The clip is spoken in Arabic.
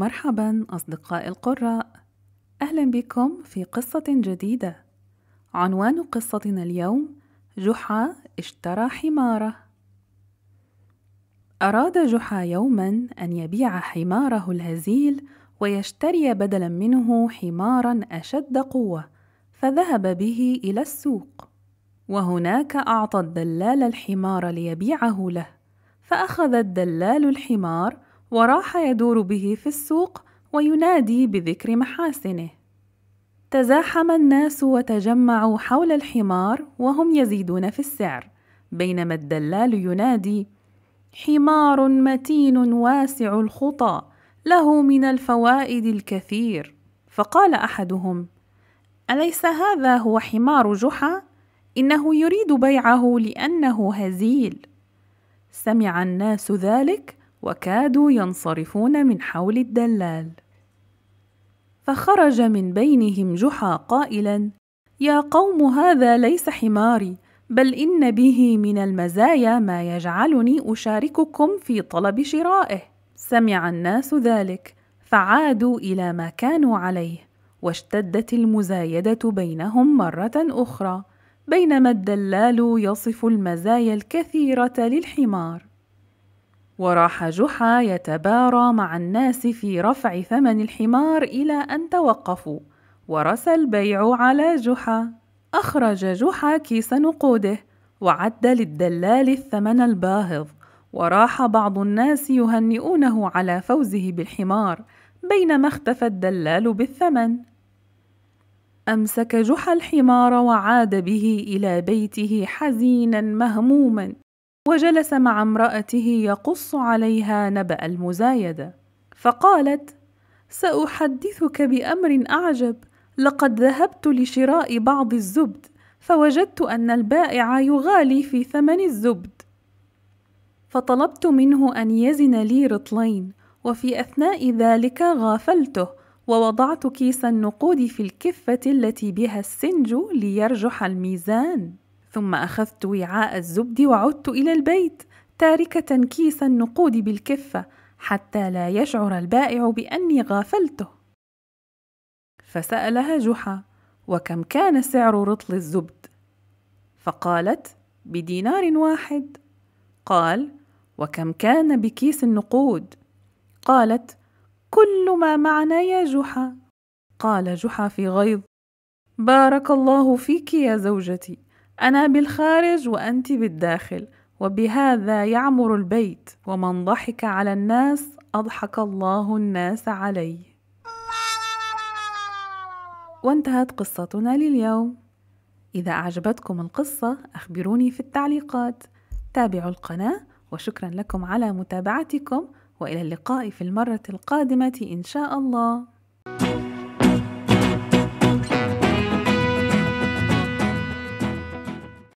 مرحبا أصدقاء القراء أهلا بكم في قصة جديدة عنوان قصتنا اليوم جحا اشترى حماره أراد جحا يوما أن يبيع حماره الهزيل ويشتري بدلا منه حمارا أشد قوة فذهب به إلى السوق وهناك أعطى الدلال الحمار ليبيعه له فأخذ الدلال الحمار وراح يدور به في السوق وينادي بذكر محاسنه تزاحم الناس وتجمعوا حول الحمار وهم يزيدون في السعر بينما الدلال ينادي حمار متين واسع الخطى له من الفوائد الكثير فقال احدهم اليس هذا هو حمار جحا انه يريد بيعه لانه هزيل سمع الناس ذلك وكادوا ينصرفون من حول الدلال فخرج من بينهم جحا قائلا يا قوم هذا ليس حماري بل ان به من المزايا ما يجعلني اشارككم في طلب شرائه سمع الناس ذلك فعادوا الى ما كانوا عليه واشتدت المزايده بينهم مره اخرى بينما الدلال يصف المزايا الكثيره للحمار وراح جحا يتبارى مع الناس في رفع ثمن الحمار إلى أن توقفوا ورسى البيع على جحا أخرج جحا كيس نقوده وعد للدلال الثمن الباهظ وراح بعض الناس يهنئونه على فوزه بالحمار بينما اختفى الدلال بالثمن امسك جحا الحمار وعاد به الى بيته حزينا مهموما وجلس مع امرأته يقص عليها نبأ المزايدة فقالت سأحدثك بأمر أعجب لقد ذهبت لشراء بعض الزبد فوجدت أن البائع يغالي في ثمن الزبد فطلبت منه أن يزن لي رطلين وفي أثناء ذلك غافلته ووضعت كيس النقود في الكفة التي بها السنج ليرجح الميزان ثم أخذت وعاء الزبد وعدت إلى البيت تاركة كيس النقود بالكفة حتى لا يشعر البائع بأني غافلته فسألها جحا وكم كان سعر رطل الزبد فقالت بدينار واحد قال وكم كان بكيس النقود قالت كل ما معنا يا جحا قال جحا في غيظ بارك الله فيك يا زوجتي أنا بالخارج وأنت بالداخل وبهذا يعمر البيت ومن ضحك على الناس أضحك الله الناس عليه وانتهت قصتنا لليوم إذا أعجبتكم القصة أخبروني في التعليقات تابعوا القناة وشكرا لكم على متابعتكم وإلى اللقاء في المرة القادمة إن شاء الله